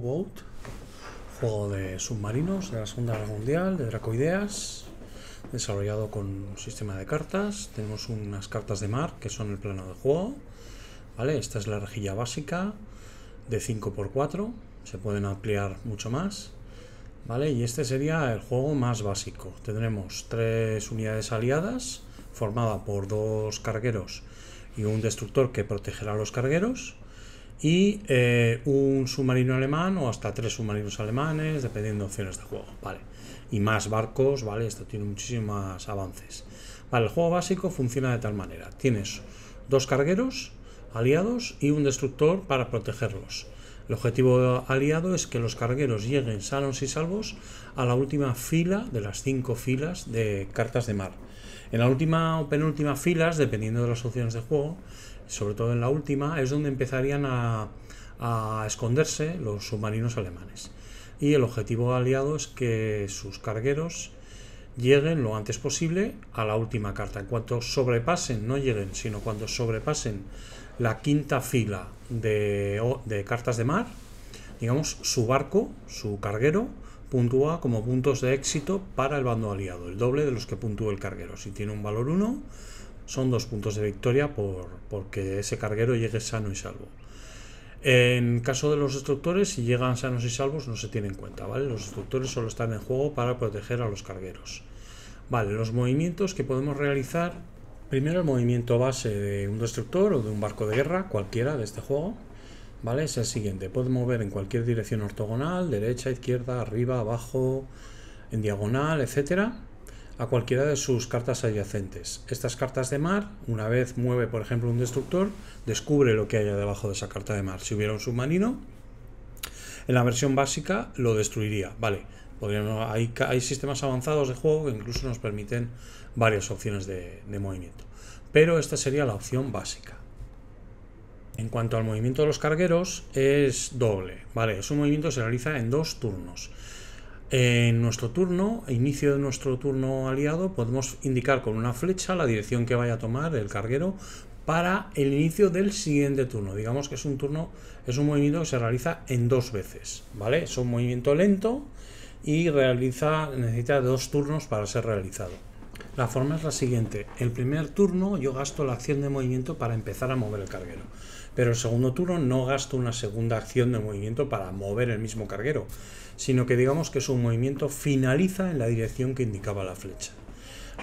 boat juego de submarinos de la Segunda Guerra Mundial, de Dracoideas, desarrollado con un sistema de cartas. Tenemos unas cartas de mar que son el plano del juego. ¿vale? Esta es la rejilla básica de 5x4, se pueden ampliar mucho más. ¿vale? Y este sería el juego más básico. Tendremos tres unidades aliadas, formada por dos cargueros y un destructor que protegerá a los cargueros y eh, un submarino alemán o hasta tres submarinos alemanes, dependiendo de opciones de juego, ¿vale? Y más barcos, ¿vale? Esto tiene muchísimos avances. Vale, el juego básico funciona de tal manera. Tienes dos cargueros aliados y un destructor para protegerlos. El objetivo aliado es que los cargueros lleguen sanos y salvos a la última fila de las cinco filas de cartas de mar. En la última o penúltima filas, dependiendo de las opciones de juego, sobre todo en la última, es donde empezarían a, esconderse los submarinos alemanes. Y el objetivo aliado es que sus cargueros lleguen lo antes posible a la última carta. En cuanto sobrepasen, no lleguen, sino cuando sobrepasen la quinta fila de, de cartas de mar, digamos, su barco, su carguero, puntúa como puntos de éxito para el bando aliado, el doble de los que puntúa el carguero. Si tiene un valor 1, son dos puntos de victoria por, porque ese carguero llegue sano y salvo. En caso de los destructores, si llegan sanos y salvos, no se tiene en cuenta, ¿vale? Los destructores solo están en juego para proteger a los cargueros. Vale, los movimientos que podemos realizar. Primero el movimiento base de un destructor o de un barco de guerra, cualquiera de este juego. ¿Vale? Es el siguiente. Puede mover en cualquier dirección ortogonal, derecha, izquierda, arriba, abajo, en diagonal, etcétera a cualquiera de sus cartas adyacentes. Estas cartas de mar, una vez mueve, por ejemplo, un destructor, descubre lo que haya debajo de esa carta de mar. Si hubiera un submarino, en la versión básica lo destruiría. Vale, podríamos, hay, sistemas avanzados de juego que incluso nos permiten varias opciones de, de movimiento. Pero esta sería la opción básica. En cuanto al movimiento de los cargueros, es doble. Vale, su movimiento se realiza en dos turnos. En nuestro turno, inicio de nuestro turno aliado, podemos indicar con una flecha la dirección que vaya a tomar el carguero para el inicio del siguiente turno. Digamos que es un turno, es un movimiento que se realiza en dos veces, ¿vale? Es un movimiento lento y realiza, necesita dos turnos para ser realizado. La forma es la siguiente. El primer turno yo gasto la acción de movimiento para empezar a mover el carguero pero el segundo turno no gasto una segunda acción de movimiento para mover el mismo carguero, sino que digamos que su movimiento finaliza en la dirección que indicaba la flecha.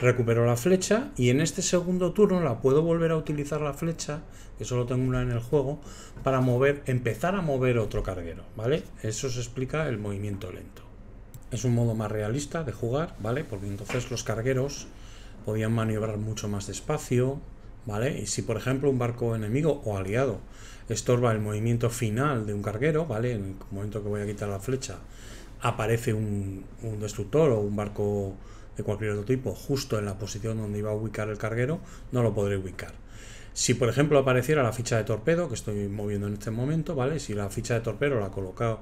Recupero la flecha y en este segundo turno la puedo volver a utilizar la flecha, que solo tengo una en el juego, para mover, empezar a mover otro carguero, ¿vale? Eso se explica el movimiento lento. Es un modo más realista de jugar, ¿vale? Porque entonces los cargueros podían maniobrar mucho más despacio, ¿vale? Y si, por ejemplo, un barco enemigo o aliado estorba el movimiento final de un carguero, ¿vale? En el momento que voy a quitar la flecha, aparece un, destructor o un barco de cualquier otro tipo justo en la posición donde iba a ubicar el carguero, no lo podré ubicar. Si por ejemplo apareciera la ficha de torpedo que estoy moviendo en este momento, ¿vale? Si la ficha de torpedo la he colocado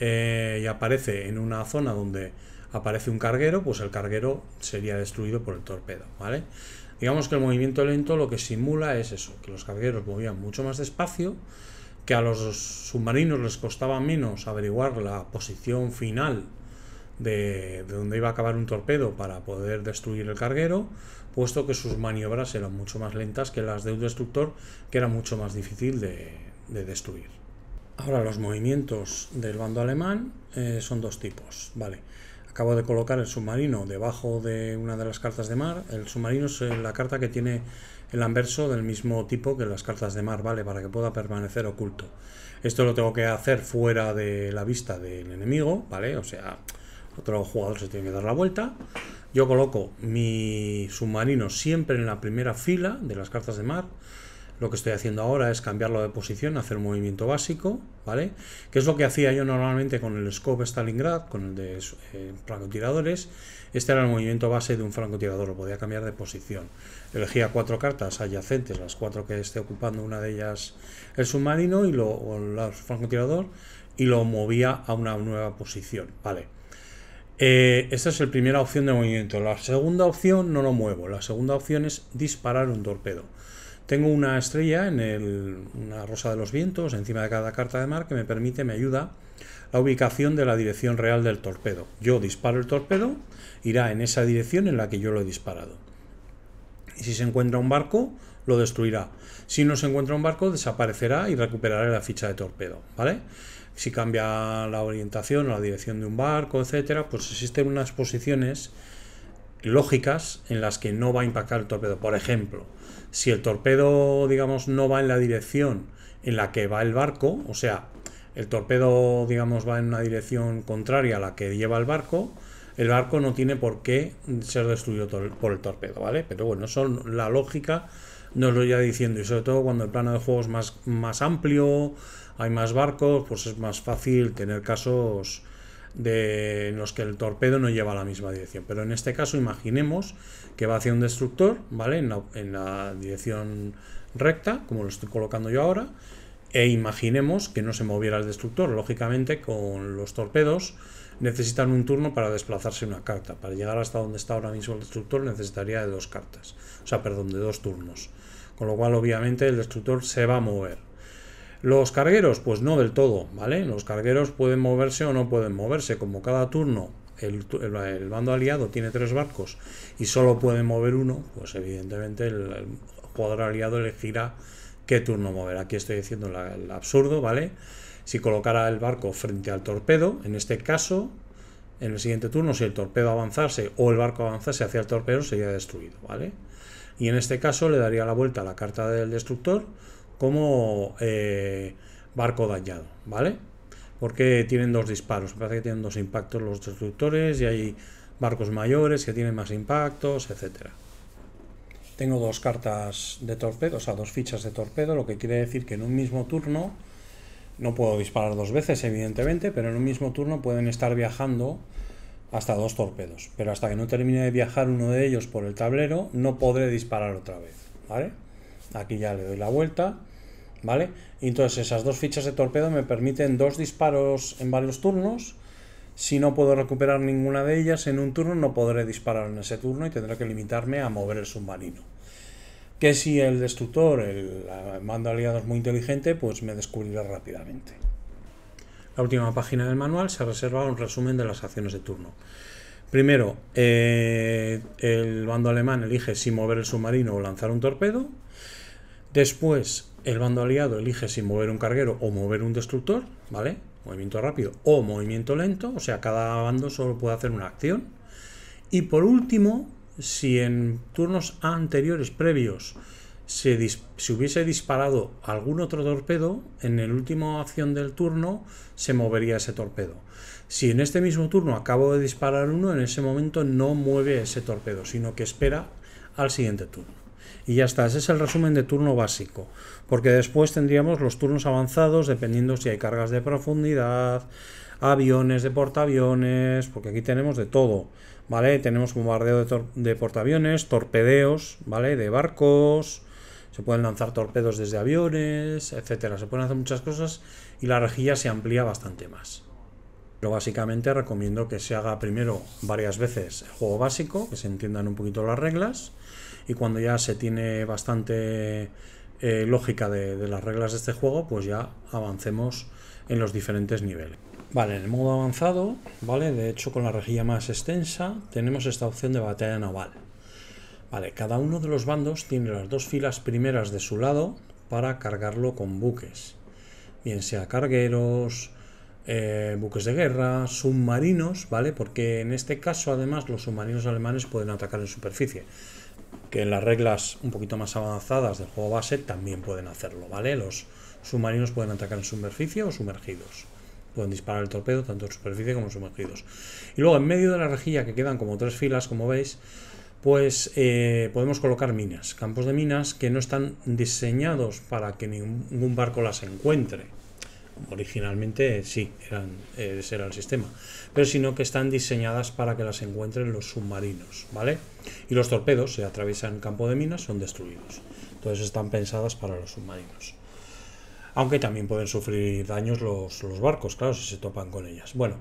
eh, y aparece en una zona donde aparece un carguero, pues el carguero sería destruido por el torpedo, ¿vale? Digamos que el movimiento lento lo que simula es eso, que los cargueros movían mucho más despacio, que a los submarinos les costaba menos averiguar la posición final de, donde iba a acabar un torpedo para poder destruir el carguero, puesto que sus maniobras eran mucho más lentas que las de un destructor, que era mucho más difícil de, destruir. Ahora los movimientos del bando alemán eh, son dos tipos, ¿vale? acabo de colocar el submarino debajo de una de las cartas de mar. El submarino es eh, la carta que tiene el anverso del mismo tipo que las cartas de mar, ¿vale? Para que pueda permanecer oculto. Esto lo tengo que hacer fuera de la vista del enemigo, ¿vale? O sea, otro jugador se tiene que dar la vuelta. Yo coloco mi submarino siempre en la primera fila de las cartas de mar. Lo que estoy haciendo ahora es cambiarlo de posición, hacer un movimiento básico, ¿vale? Que es lo que hacía yo normalmente con el scope Stalingrad, con el de eh, francotiradores. Este era el movimiento base de un francotirador, lo podía cambiar de posición. Elegía cuatro cartas adyacentes, las cuatro que esté ocupando una de ellas el submarino y o el francotirador, y lo movía a una nueva posición, ¿vale? Eh, esta es la primera opción de movimiento. La segunda opción no lo muevo. La segunda opción es disparar un torpedo. Tengo una estrella en el, una rosa de los vientos encima de cada carta de mar que me permite, me ayuda la ubicación de la dirección real del torpedo. Yo disparo el torpedo, irá en esa dirección en la que yo lo he disparado. Y si se encuentra un barco, lo destruirá. Si no se encuentra un barco, desaparecerá y recuperaré la ficha de torpedo, ¿vale? Si cambia la orientación o la dirección de un barco, etcétera, pues existen unas posiciones lógicas en las que no va a impactar el torpedo. Por ejemplo, si el torpedo, digamos, no va en la dirección en la que va el barco, o sea, el torpedo, digamos, va en una dirección contraria a la que lleva el barco, el barco no tiene por qué ser destruido por el torpedo, ¿vale? Pero bueno, son la lógica nos lo ya diciendo, y sobre todo cuando el plano de juego es más, más amplio, hay más barcos, pues es más fácil tener casos de los que el torpedo no lleva la misma dirección. Pero en este caso imaginemos que va hacia un destructor, ¿vale? En la, en la dirección recta, como lo estoy colocando yo ahora, e imaginemos que no se moviera el destructor. Lógicamente, con los torpedos necesitan un turno para desplazarse una carta. Para llegar hasta donde está ahora mismo el destructor necesitaría de dos cartas. O sea, perdón, de dos turnos. Con lo cual, obviamente, el destructor se va a mover. Los cargueros, pues no del todo, ¿vale? Los cargueros pueden moverse o no pueden moverse, como cada turno el, bando aliado tiene tres barcos y solo puede mover uno, pues evidentemente el, jugador aliado elegirá qué turno mover. Aquí estoy diciendo el absurdo, ¿vale? Si colocara el barco frente al torpedo, en este caso, en el siguiente turno, si el torpedo avanzase o el barco avanzase hacia el torpedo, sería destruido, ¿vale? Y en este caso le daría la vuelta a la carta del destructor como eh, barco dañado, ¿vale? Porque tienen dos disparos, parece que tienen dos impactos los destructores y hay barcos mayores que tienen más impactos, etcétera. Tengo dos cartas de torpedo, o sea, dos fichas de torpedo, lo que quiere decir que en un mismo turno, no puedo disparar dos veces, evidentemente, pero en un mismo turno pueden estar viajando hasta dos torpedos. Pero hasta que no termine de viajar uno de ellos por el tablero, no podré disparar otra vez, ¿vale? Aquí ya le doy la vuelta ¿vale? Y entonces esas dos fichas de torpedo me permiten dos disparos en varios turnos. Si no puedo recuperar ninguna de ellas en un turno, no podré disparar en ese turno y tendré que limitarme a mover el submarino. Que si el destructor, el mando aliado es muy inteligente, pues me descubrirá rápidamente. La última página del manual se reserva un resumen de las acciones de turno. Primero, eh, el bando alemán elige si mover el submarino o lanzar un torpedo. Después, el bando aliado elige si mover un carguero o mover un destructor, ¿vale? Movimiento rápido o movimiento lento, o sea, cada bando solo puede hacer una acción. Y por último, si en turnos anteriores previos se, se hubiese disparado algún otro torpedo, en la última acción del turno se movería ese torpedo. Si en este mismo turno acabo de disparar uno, en ese momento no mueve ese torpedo, sino que espera al siguiente turno y ya está. Ese es el resumen de turno básico, porque después tendríamos los turnos avanzados dependiendo si hay cargas de profundidad, aviones de portaaviones, porque aquí tenemos de todo, ¿vale? Tenemos bombardeo de, portaaviones, torpedeos, ¿vale? De barcos, se pueden lanzar torpedos desde aviones, etcétera. Se pueden hacer muchas cosas y la rejilla se amplía bastante más. Pero básicamente recomiendo que se haga primero varias veces el juego básico, que se entiendan un poquito las reglas, y cuando ya se tiene bastante eh, lógica de, las reglas de este juego, pues ya avancemos en los diferentes niveles. Vale, en el modo avanzado, ¿vale? De hecho, con la rejilla más extensa, tenemos esta opción de batalla naval. Vale, cada uno de los bandos tiene las dos filas primeras de su lado para cargarlo con buques. Bien sea cargueros, eh, buques de guerra, submarinos, ¿vale? Porque en este caso, además, los submarinos alemanes pueden atacar en superficie que en las reglas un poquito más avanzadas del juego base también pueden hacerlo, ¿vale? Los submarinos pueden atacar en superficie o sumergidos. Pueden disparar el torpedo tanto en superficie como en sumergidos. Y luego en medio de la rejilla, que quedan como tres filas, como veis, pues eh, podemos colocar minas, campos de minas que no están diseñados para que ningún barco las encuentre originalmente sí, eran, ese era el sistema, pero sino que están diseñadas para que las encuentren los submarinos, ¿vale? Y los torpedos, si atraviesan campo de minas, son destruidos. Entonces están pensadas para los submarinos. Aunque también pueden sufrir daños los, barcos, claro, si se topan con ellas. Bueno,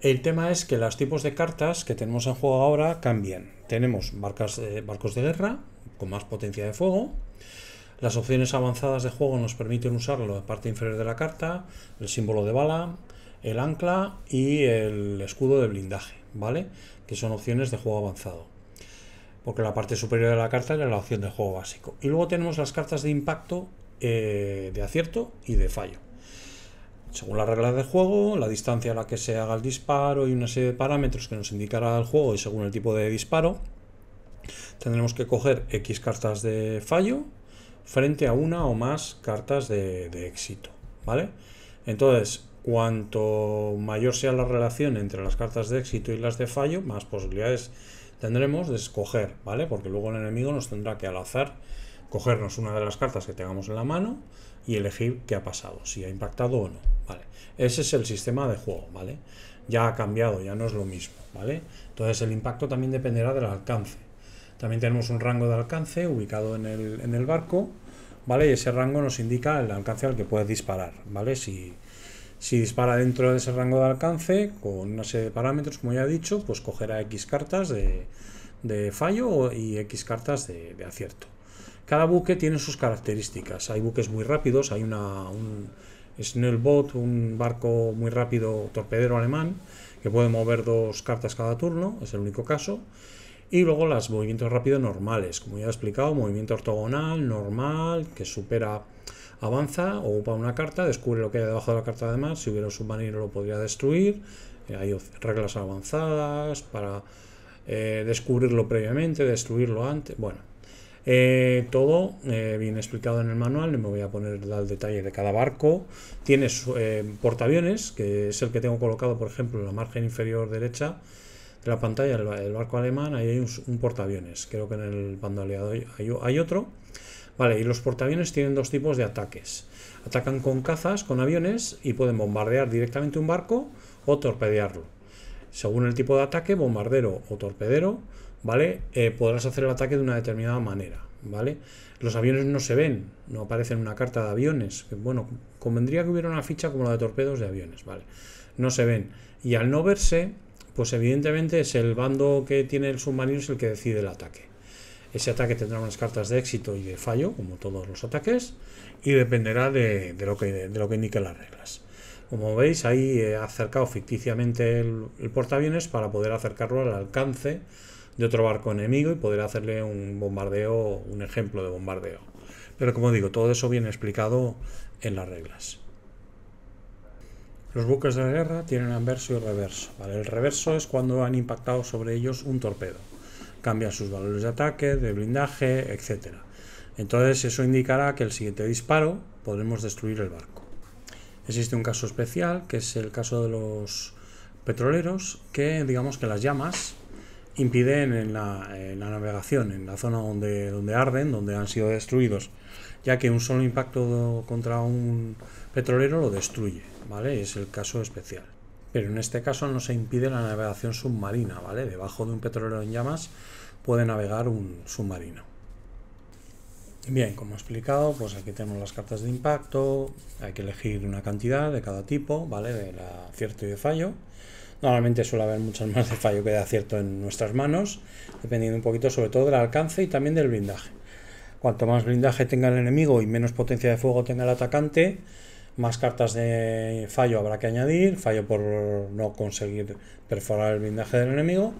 el tema es que los tipos de cartas que tenemos en juego ahora cambian. Tenemos eh, barcos de guerra con más potencia de fuego, las opciones avanzadas de juego nos permiten usar la parte inferior de la carta, el símbolo de bala, el ancla y el escudo de blindaje, ¿vale? Que son opciones de juego avanzado. Porque la parte superior de la carta era la opción de juego básico. Y luego tenemos las cartas de impacto eh, de acierto y de fallo. Según las reglas del juego, la distancia a la que se haga el disparo y una serie de parámetros que nos indicará el juego y según el tipo de disparo, tendremos que coger X cartas de fallo frente a una o más cartas de, éxito, ¿vale? Entonces, cuanto mayor sea la relación entre las cartas de éxito y las de fallo, más posibilidades tendremos de escoger, ¿vale? Porque luego el enemigo nos tendrá que al azar cogernos una de las cartas que tengamos en la mano y elegir qué ha pasado, si ha impactado o no, ¿vale? Ese es el sistema de juego, ¿vale? Ya ha cambiado, ya no es lo mismo, ¿vale? Entonces el impacto también dependerá del alcance, también tenemos un rango de alcance ubicado en el, barco, ¿vale? Y ese rango nos indica el alcance al que puede disparar, ¿vale? Si, dispara dentro de ese rango de alcance, con una serie de parámetros, como ya he dicho, pues cogerá X cartas de, fallo y X cartas de, acierto. Cada buque tiene sus características. Hay buques muy rápidos, hay una, un Snellbot, un barco muy rápido torpedero alemán, que puede mover dos cartas cada turno, es el único caso. Y luego los movimientos rápidos normales, como ya he explicado, movimiento ortogonal, normal, que supera, avanza, ocupa una carta, descubre lo que hay debajo de la carta además, si hubiera un submarino lo podría destruir, eh, hay reglas avanzadas para eh, descubrirlo previamente, destruirlo antes, bueno. Eh, todo bien explicado en el manual, no me voy a poner al detalle de cada barco. Tiene portaaviones, que es el que tengo colocado, por ejemplo, en la margen inferior derecha, en la pantalla del barco alemán ahí hay un, portaaviones. Creo que en el bando aliado hay, otro. Vale, y los portaaviones tienen dos tipos de ataques. Atacan con cazas, con aviones, y pueden bombardear directamente un barco o torpedearlo. Según el tipo de ataque, bombardero o torpedero, ¿vale? Eh, podrás hacer el ataque de una determinada manera, ¿vale? Los aviones no se ven, no aparecen en una carta de aviones. Bueno, convendría que hubiera una ficha como la de torpedos de aviones, ¿vale? No se ven. Y al no verse, pues evidentemente es el bando que tiene el submarino es el que decide el ataque. Ese ataque tendrá unas cartas de éxito y de fallo, como todos los ataques, y dependerá de, lo, que, de que indiquen las reglas. Como veis, ahí ha acercado ficticiamente el, el, portaaviones para poder acercarlo al alcance de otro barco enemigo y poder hacerle un bombardeo, un ejemplo de bombardeo. Pero como digo, todo eso viene explicado en las reglas. Los buques de guerra tienen anverso y reverso. El reverso es cuando han impactado sobre ellos un torpedo. cambia sus valores de ataque, de blindaje, etc. Entonces eso indicará que el siguiente disparo podremos destruir el barco. Existe un caso especial, que es el caso de los petroleros, que digamos que las llamas impiden en la, navegación, en la zona donde, donde arden, donde han sido destruidos, ya que un solo impacto contra un petrolero lo destruye, ¿vale? Es el caso especial. Pero en este caso no se impide la navegación submarina, ¿vale? Debajo de un petrolero en llamas puede navegar un submarino. Bien, como he explicado, pues aquí tenemos las cartas de impacto, hay que elegir una cantidad de cada tipo, ¿vale? De la acierto y de fallo. Normalmente suele haber muchas más de fallo que de acierto en nuestras manos, dependiendo un poquito sobre todo del alcance y también del blindaje. Cuanto más blindaje tenga el enemigo y menos potencia de fuego tenga el atacante, más cartas de fallo habrá que añadir, fallo por no conseguir perforar el blindaje del enemigo.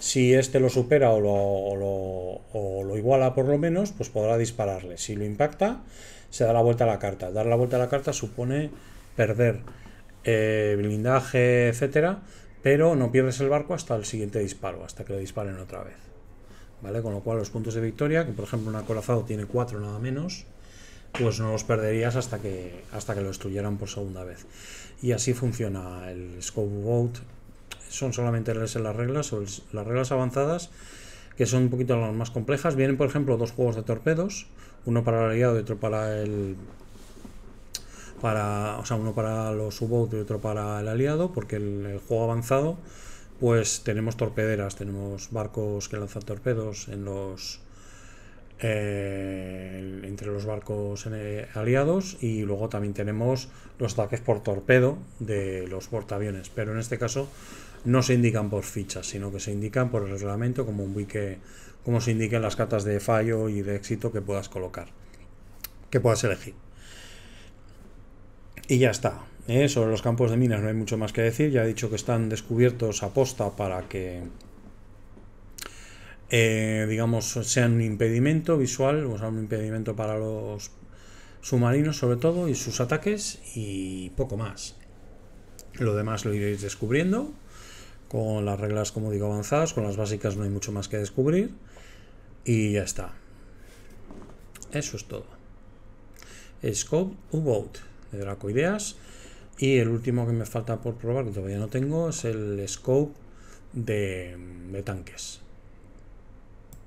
Si este lo supera o lo, lo, o lo iguala por lo menos, pues podrá dispararle. Si lo impacta, se da la vuelta a la carta. Dar la vuelta a la carta supone perder eh, blindaje, etcétera, pero no pierdes el barco hasta el siguiente disparo, hasta que lo disparen otra vez. ¿Vale? Con lo cual los puntos de victoria, que por ejemplo un acorazado tiene cuatro nada menos, pues no los perderías hasta que, hasta que lo destruyeran por segunda vez. Y así funciona el Scope Boat. Son solamente las reglas, o las reglas avanzadas, que son un poquito las más complejas. Vienen, por ejemplo, dos juegos de torpedos, uno para el aliado y otro para el para, o sea, uno para los u y otro para el aliado, porque el, el, juego avanzado, pues tenemos torpederas, tenemos barcos que lanzan torpedos en los eh, entre los barcos eh, aliados y luego también tenemos los ataques por torpedo de los portaaviones, pero en este caso no se indican por fichas, sino que se indican por el reglamento como un como se indiquen las cartas de fallo y de éxito que puedas colocar, que puedas elegir. Y ya está. ¿eh? Sobre los campos de minas no hay mucho más que decir. Ya he dicho que están descubiertos a posta para que, eh, digamos, sean un impedimento visual, o sea, un impedimento para los submarinos sobre todo y sus ataques y poco más. Lo demás lo iréis descubriendo con las reglas, como digo, avanzadas, con las básicas no hay mucho más que descubrir y ya está. Eso es todo. Scope U-Boat de Ideas Y el último que me falta por probar, que todavía no tengo, es el scope de, de tanques.